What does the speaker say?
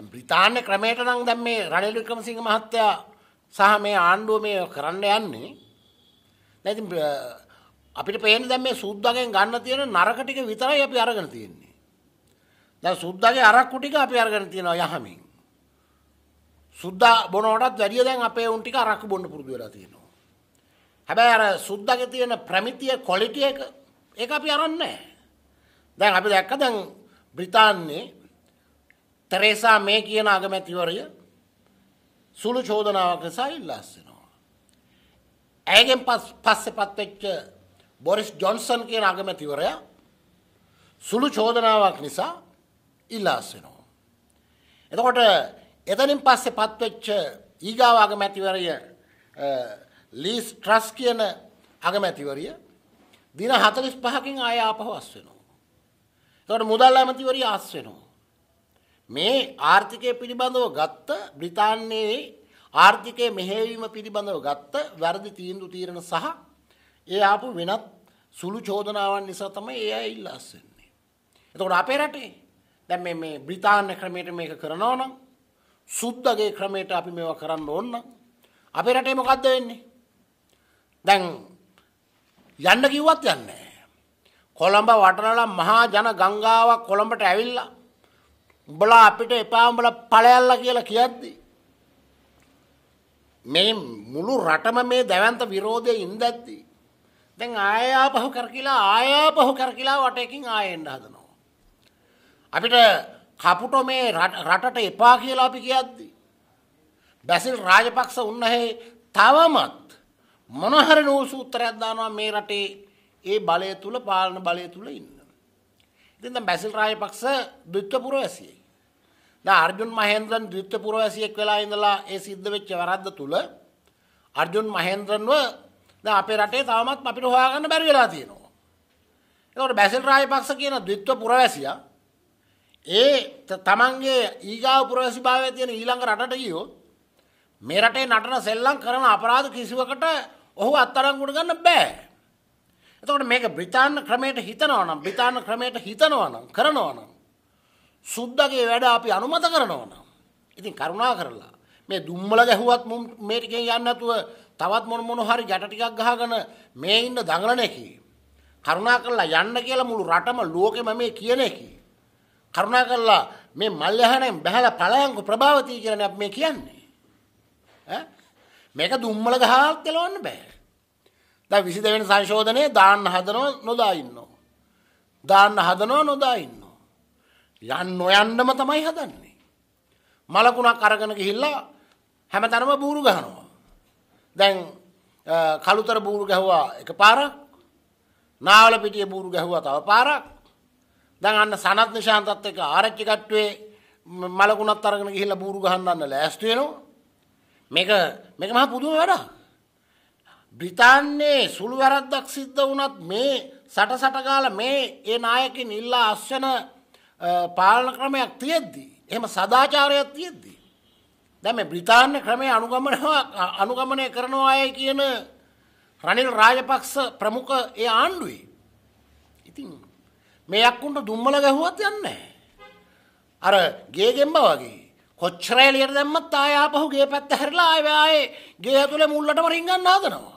බ්‍රිතාන්‍ය ක්‍රමයට නම් දැම් මේ රනිල් වික්‍රමසිංහ මහත්තයා සහ මේ ආණ්ඩුව මේ කරන්න යන්නේ නැති අපිට පේන දැම් මේ සුද්දගෙන් ගන්න තියෙන නරකටික විතරයි අපි අරගෙන තියෙන්නේ දැ සුද්දගේ අරක්කුටික අපි අරගෙන තියෙනවා යහමින් සුද්ද බොනෝටත් වැඩිය දැන් අපේ උන්ටික අරක්කු බොන්න පුරදු වෙලා තියෙනවා හැබැයි අර සුද්දගේ තියෙන ප්‍රමිතිය කොලිටිය එක ඒ අපි අරන්නේ දැන් අපි දැක්ක දැන් බ්‍රිතාන්නේ තරේසා මේ කියන අගමැතිවරය සුළු චෝදනාවක් නිසා ඉල්ලස්සෙනවා. ඇයගෙන් පස්සෙ පත්වෙච්ච බොරිස් ජොන්සන් කියන අගමැතිවරයා සුළු චෝදනාවක් නිසා ඉල්ලාස්සෙනවා. එතකොට එතනින් පස්සෙ පත්වෙච්ච ඊගාව අගමැතිවරය ලීස් ට්‍රස් කියන අගමැතිවරිය දින හතලිස් පහකින් ආය ආපහවස් වෙනවා. තොට මුදල් ඇමතිවරිය අස් වෙනවා. මේ ආර්ථිකය පිළිබඳව ගත්ත බ්‍රිතාන්නේ ආර්ථිකය මෙහෙවීම පිළිබඳව ගත්ත වැරදි තීන්දු තීරණ සහ ඒ ආපු වෙනත් සුළු චෝදනාවන් නිසා තමයි ඒ අය ඉල්ලස්සන්නේ. එතකොට අපේ රටේ දැන් මේ බ්‍රිතාන්‍ය ක්‍රමයට මේක කරනවා නම් සුද්දගේ ක්‍රමයට අපි මේවා කරන්න ඕන අපේ රටේ මොකද්ද වෙන්නේ? දැන් යන්න කිව්වත් යන්නේ කොළඹ වටරලා මහා ජන ගංගාවක් කොළඹට ඇවිල්ලා උඹලා අපිට එපා උඹලා ඵලයල්ලා කියලා කියද්දි මේ මුළු රටම මේ දැවන්ත විරෝධය ඉන්දැද්දි දැන් ආයාපහු කරකිලා ආයාපහු කරකිලා වටයකින් ආයෙන්න හදනවා අපිට කපුට මේ රටට එපා කියලා අපි කියද්දි බැසිල් රාජපක්ෂ උන්නහේ තවමත් මොනහරි නූසූත්‍රයක් දානවා මේ රටේ ඒ බලය තුල පාලන බලය තුල ඉන්න ඉතින් දැන් බැසිල් රාජපක්ෂ ද්විත්ව පුරවැසියෙක්. දැන් අර්ජුන් මහේන්ද්‍රන් ද්විත්ව පුරවැසියෙක් වෙලා ඉඳලා ඒ සිද්ධ වෙච්ච වරද්ද තුල අර්ජුන් මහේන්ද්‍රන්ව දැන් අපේ රටේ තවමත් අපිට හොයාගන්න බැරි වෙලා තියෙනවා. ඒතකොට බැසිල් රාජපක්ෂ කියන ද්විත්ව පුරවැසියා ඒ තමන්ගේ ඊගාව පුරවැසිභාවය තියෙන ඊළඟ රටට ගියොත් මේ රටේ නටන සෙල්ලම් කරන අපරාධ කිසිවකට ඔහු අත්අඩංගුවට ගන්න බෑ. එතකොට මේක බ්‍රිතාන්‍ය ක්‍රමයට හිතනවා නම් බ්‍රිතාන්‍ය ක්‍රමයට හිතනවා නම් කරනවා නම් සුද්දගේ වැඩ අපි අනුමත කරනවා නම් ඉතින් කරුණා කරලා මේ දුම්මල ගැහුවත් මේ ටිකෙන් යන්නේ නැතුව තවත් මොන මොන හරි ගැට ටිකක් ගහගෙන මේ ඉන්න දඟලන එකේ කරුණා කරලා යන්න කියලා මුළු රටම ලෝකෙම මේ කියන එකේ කරුණා කරලා මේ මල්යහනෙන් බැහැලා පලයන්කු ප්‍රභාවතී කියන මේ කියන්නේ මේක දුම්මල ගහක් තෙලවන්න බෑ දැන් 22 වෙනි සංශෝධනයේ දාන්න හදනව නොදා ඉන්නවා. දාන්න හදනව නොදා ඉන්නවා. යන්න නොයන්නම තමයි හදන්නේ. මලකුණක් අරගෙන ගිහිල්ලා හැමතැනම බూరు ගහනවා. දැන් කලුතර බూరు ගැහුවා එක පාරක්. නාවල පිටියේ බూరు ගැහුවා තව පාරක්. දැන් අන්න සනත් නිශාන්තත් එක්ක ආරච්චි කට්ටුවේ මලකුණත් අරගෙන ගිහිල්ලා බూరు ගහන්න ලෑස්ති වෙනවා. මේක මේක මහා පුදුම වැඩක්. බ්‍රිතාන්නේ සුළු වැරද්දක් සිද්ධ වනත් මේ සට සටගාල මේ ඒ නායකින් ඉල්ලා අස්වන පාලන ක්‍රමයක් තියෙද්දී. එම සදාචාරයක් තියෙද්දී. දැම බ්‍රිතාන්‍ය ක්‍රමය අනුගමනය කරනවා අය කියන රනිල් රාජපක්ෂ ප්‍රමුඛ ඒ ආණ්ඩුවයි. ඉතින් මේ අක්කුන්ට දුම්මල ගැහුවත් යන්නේ. අර ගේගෙම්බ වගේ කොච්චරයිලියට දැම්මත් ආය ආපහු ගේ පැත්ත හැරලා ආය ආයේ ගේ ඇතුලේ මුල්ලටම රින්ගන්න හදනවා.